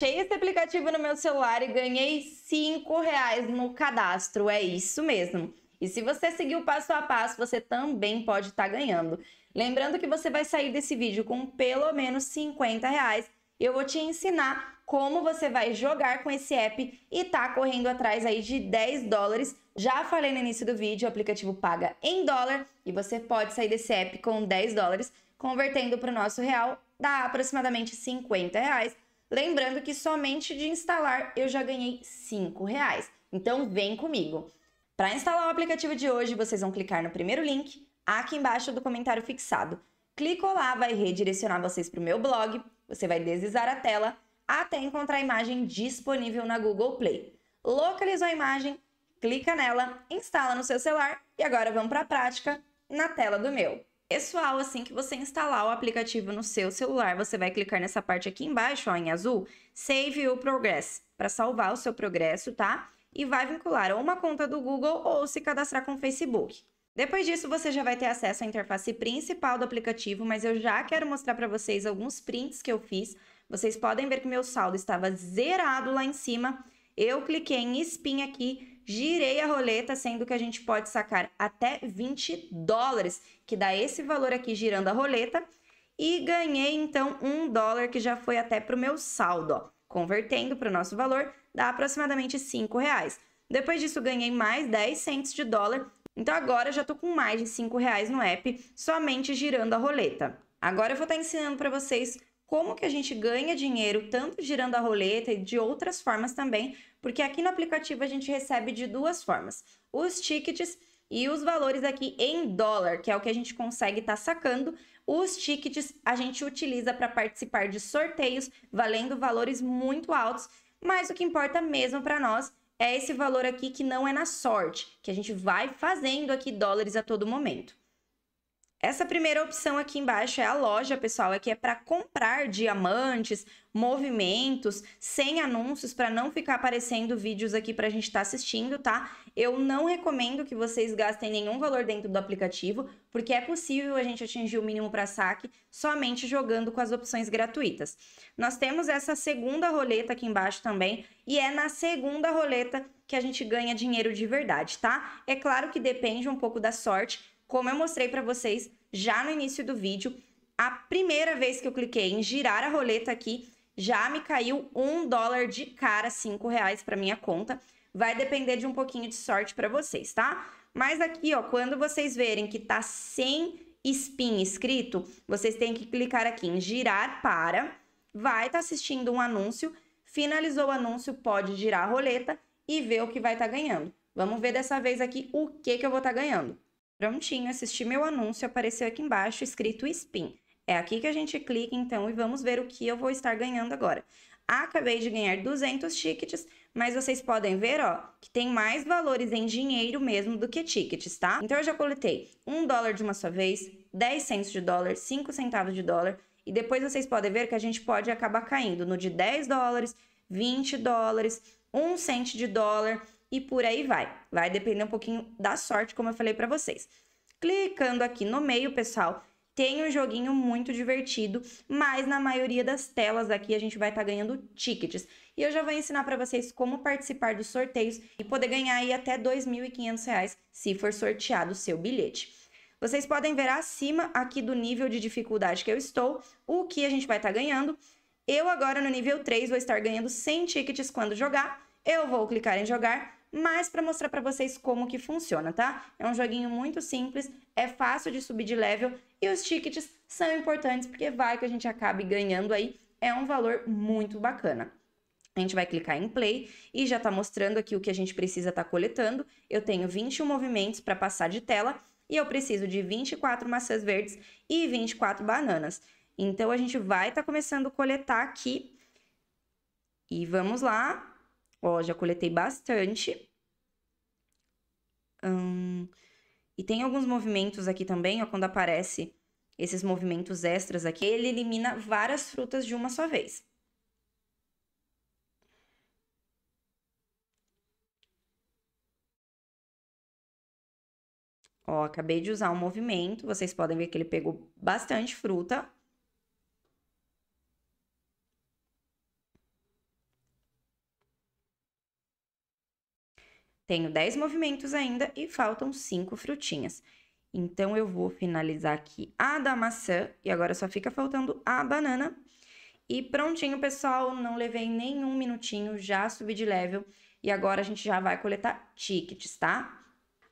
Achei esse aplicativo no meu celular e ganhei 5 reais no cadastro. É isso mesmo. E se você seguir o passo a passo, você também pode estar tá ganhando. Lembrando que você vai sair desse vídeo com pelo menos 50 reais. Eu vou te ensinar como você vai jogar com esse app e tá correndo atrás aí de 10 dólares. Já falei no início do vídeo, o aplicativo paga em dólar e você pode sair desse app com 10 dólares, convertendo para o nosso real, dá aproximadamente 50 reais. Lembrando que somente de instalar eu já ganhei cinco reais. Então vem comigo. Para instalar o aplicativo de hoje, vocês vão clicar no primeiro link aqui embaixo do comentário fixado. Clicou lá, vai redirecionar vocês para o meu blog. Você vai deslizar a tela até encontrar a imagem disponível na Google Play. Localizou a imagem, clica nela, instala no seu celular e agora vamos para a prática na tela do meu pessoal, assim que você instalar o aplicativo no seu celular, você vai clicar nessa parte aqui embaixo, ó, em azul, Save o Progress, para salvar o seu progresso, tá? E vai vincular uma conta do Google ou se cadastrar com o Facebook. Depois disso, você já vai ter acesso à interface principal do aplicativo, mas eu já quero mostrar para vocês alguns prints que eu fiz. Vocês podem ver que meu saldo estava zerado lá em cima. Eu cliquei em Spin aqui, Girei a roleta, sendo que a gente pode sacar até 20 dólares, que dá esse valor aqui girando a roleta. E ganhei então um dólar que já foi até para o meu saldo. Ó. Convertendo para o nosso valor, dá aproximadamente 5 reais. Depois disso, ganhei mais 10 centos de dólar. Então agora já estou com mais de 5 reais no app, somente girando a roleta. Agora eu vou estar tá ensinando para vocês como que a gente ganha dinheiro, tanto girando a roleta e de outras formas também, porque aqui no aplicativo a gente recebe de duas formas: os tickets e os valores aqui em dólar, que é o que a gente consegue estar tá sacando. Os tickets a gente utiliza para participar de sorteios valendo valores muito altos, mas o que importa mesmo para nós é esse valor aqui que não é na sorte, que a gente vai fazendo aqui dólares a todo momento. Essa primeira opção aqui embaixo é a loja, pessoal, é que é para comprar diamantes, movimentos, sem anúncios, para não ficar aparecendo vídeos aqui para a gente estar tá assistindo, tá? Eu não recomendo que vocês gastem nenhum valor dentro do aplicativo, porque é possível a gente atingir o mínimo para saque somente jogando com as opções gratuitas. Nós temos essa segunda roleta aqui embaixo também, e é na segunda roleta que a gente ganha dinheiro de verdade, tá? É claro que depende um pouco da sorte, como eu mostrei para vocês já no início do vídeo, a primeira vez que eu cliquei em girar a roleta aqui, já me caiu um dólar de cara, cinco reais para minha conta. Vai depender de um pouquinho de sorte para vocês, tá? Mas aqui, ó, quando vocês verem que tá sem spin escrito, vocês têm que clicar aqui em girar para, vai estar tá assistindo um anúncio, finalizou o anúncio, pode girar a roleta e ver o que vai estar tá ganhando. Vamos ver dessa vez aqui o que, que eu vou estar tá ganhando. Prontinho, assisti meu anúncio, apareceu aqui embaixo escrito Spin. É aqui que a gente clica então e vamos ver o que eu vou estar ganhando agora. Acabei de ganhar 200 tickets, mas vocês podem ver, ó, que tem mais valores em dinheiro mesmo do que tickets, tá? Então eu já coletei 1 dólar de uma só vez, 10 centos de dólar, 5 centavos de dólar, e depois vocês podem ver que a gente pode acabar caindo no de 10 dólares, 20 dólares, 1 cento de dólar, e por aí vai. Vai depender um pouquinho da sorte, como eu falei para vocês. Clicando aqui no meio, pessoal, tem um joguinho muito divertido, mas na maioria das telas aqui a gente vai estar tá ganhando tickets. E eu já vou ensinar para vocês como participar dos sorteios e poder ganhar aí até R$ 2.500 se for sorteado o seu bilhete. Vocês podem ver acima aqui do nível de dificuldade que eu estou, o que a gente vai estar tá ganhando. Eu agora no nível 3 vou estar ganhando 100 tickets quando jogar. Eu vou clicar em jogar mas para mostrar para vocês como que funciona, tá? É um joguinho muito simples, é fácil de subir de level e os tickets são importantes porque vai que a gente acabe ganhando aí, é um valor muito bacana. A gente vai clicar em play e já está mostrando aqui o que a gente precisa estar tá coletando. Eu tenho 21 movimentos para passar de tela e eu preciso de 24 maçãs verdes e 24 bananas. Então a gente vai estar tá começando a coletar aqui. E vamos lá. Ó, já coletei bastante. Hum, e tem alguns movimentos aqui também, ó, quando aparece esses movimentos extras aqui, ele elimina várias frutas de uma só vez. Ó, acabei de usar um movimento, vocês podem ver que ele pegou bastante fruta. Tenho 10 movimentos ainda e faltam 5 frutinhas. Então, eu vou finalizar aqui a da maçã e agora só fica faltando a banana. E prontinho, pessoal, não levei nenhum minutinho, já subi de level e agora a gente já vai coletar tickets, tá?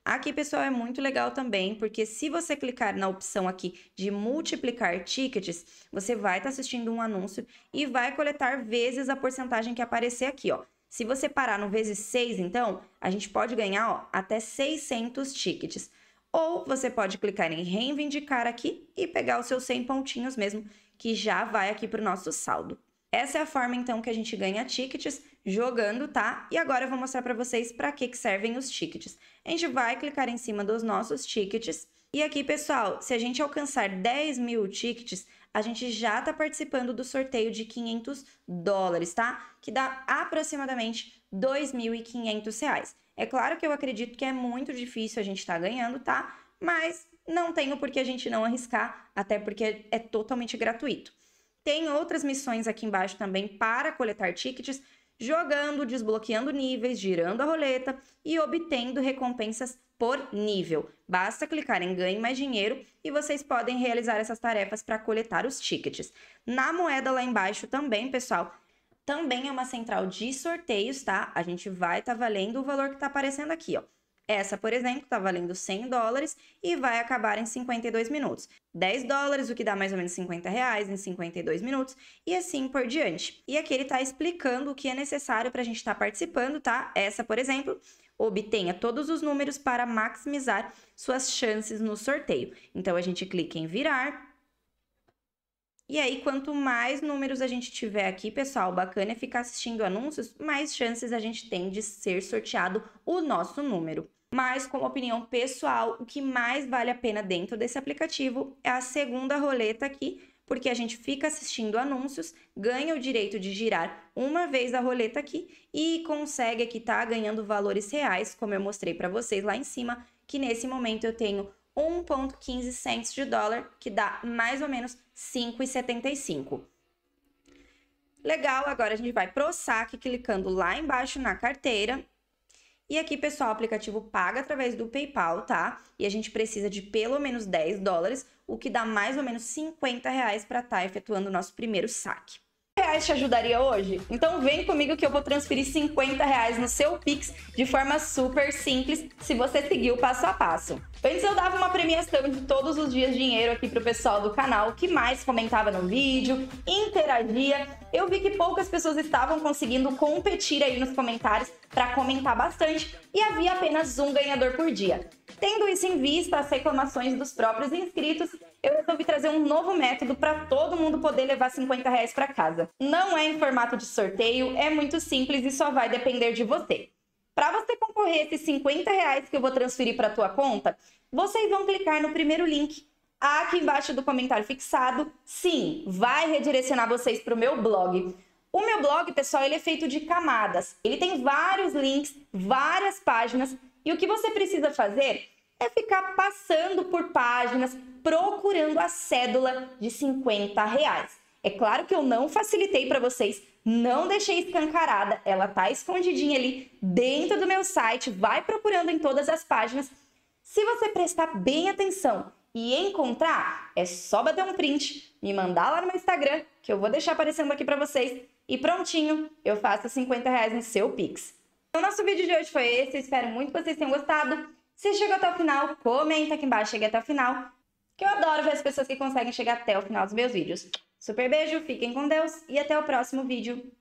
Aqui, pessoal, é muito legal também, porque se você clicar na opção aqui de multiplicar tickets, você vai estar tá assistindo um anúncio e vai coletar vezes a porcentagem que aparecer aqui, ó. Se você parar no vezes 6, então, a gente pode ganhar ó, até 600 tickets. Ou você pode clicar em reivindicar aqui e pegar os seus 100 pontinhos mesmo, que já vai aqui para o nosso saldo. Essa é a forma, então, que a gente ganha tickets jogando, tá? E agora eu vou mostrar para vocês para que, que servem os tickets. A gente vai clicar em cima dos nossos tickets. E aqui, pessoal, se a gente alcançar 10 mil tickets, a gente já está participando do sorteio de 500 dólares, tá? Que dá aproximadamente 2.500 reais. É claro que eu acredito que é muito difícil a gente estar tá ganhando, tá? Mas não tenho por que a gente não arriscar, até porque é totalmente gratuito. Tem outras missões aqui embaixo também para coletar tickets, jogando, desbloqueando níveis, girando a roleta e obtendo recompensas por nível. Basta clicar em ganhe mais dinheiro e vocês podem realizar essas tarefas para coletar os tickets. Na moeda lá embaixo também, pessoal, também é uma central de sorteios, tá? A gente vai estar tá valendo o valor que está aparecendo aqui, ó. Essa, por exemplo, está valendo 100 dólares e vai acabar em 52 minutos. 10 dólares, o que dá mais ou menos 50 reais em 52 minutos, e assim por diante. E aqui ele está explicando o que é necessário para a gente estar tá participando, tá? Essa, por exemplo, obtenha todos os números para maximizar suas chances no sorteio. Então a gente clica em virar. E aí, quanto mais números a gente tiver aqui, pessoal, bacana é ficar assistindo anúncios, mais chances a gente tem de ser sorteado o nosso número. Mas, como opinião pessoal, o que mais vale a pena dentro desse aplicativo é a segunda roleta aqui, porque a gente fica assistindo anúncios, ganha o direito de girar uma vez a roleta aqui e consegue aqui tá ganhando valores reais, como eu mostrei para vocês lá em cima, que nesse momento eu tenho 1.15 cents de dólar, que dá mais ou menos 5,75. Legal, agora a gente vai pro saque clicando lá embaixo na carteira e aqui, pessoal, o aplicativo paga através do PayPal, tá? E a gente precisa de pelo menos 10 dólares, o que dá mais ou menos 50 reais para estar tá efetuando o nosso primeiro saque. Reais te ajudaria hoje? Então vem comigo que eu vou transferir 50 reais no seu Pix de forma super simples, se você seguir o passo a passo. Antes eu dava uma premiação de todos os dias dinheiro aqui pro pessoal do canal que mais comentava no vídeo, interagia. Eu vi que poucas pessoas estavam conseguindo competir aí nos comentários para comentar bastante e havia apenas um ganhador por dia. Tendo isso em vista, as reclamações dos próprios inscritos, eu resolvi trazer um novo método para todo mundo poder levar 50 reais para casa. Não é em formato de sorteio, é muito simples e só vai depender de você. Para você concorrer esses 50 reais que eu vou transferir para a tua conta, vocês vão clicar no primeiro link aqui embaixo do comentário fixado. Sim, vai redirecionar vocês para o meu blog. O meu blog, pessoal, ele é feito de camadas. Ele tem vários links, várias páginas, e o que você precisa fazer é ficar passando por páginas, procurando a cédula de 50 reais. É claro que eu não facilitei para vocês, não deixei escancarada, ela tá escondidinha ali dentro do meu site, vai procurando em todas as páginas. Se você prestar bem atenção e encontrar, é só bater um print, me mandar lá no meu Instagram, que eu vou deixar aparecendo aqui para vocês, e prontinho, eu faço 50 reais no seu Pix. Então, nosso vídeo de hoje foi esse, eu espero muito que vocês tenham gostado. Se chegou até o final, comenta aqui embaixo, cheguei até o final, que eu adoro ver as pessoas que conseguem chegar até o final dos meus vídeos. Super beijo, fiquem com Deus e até o próximo vídeo.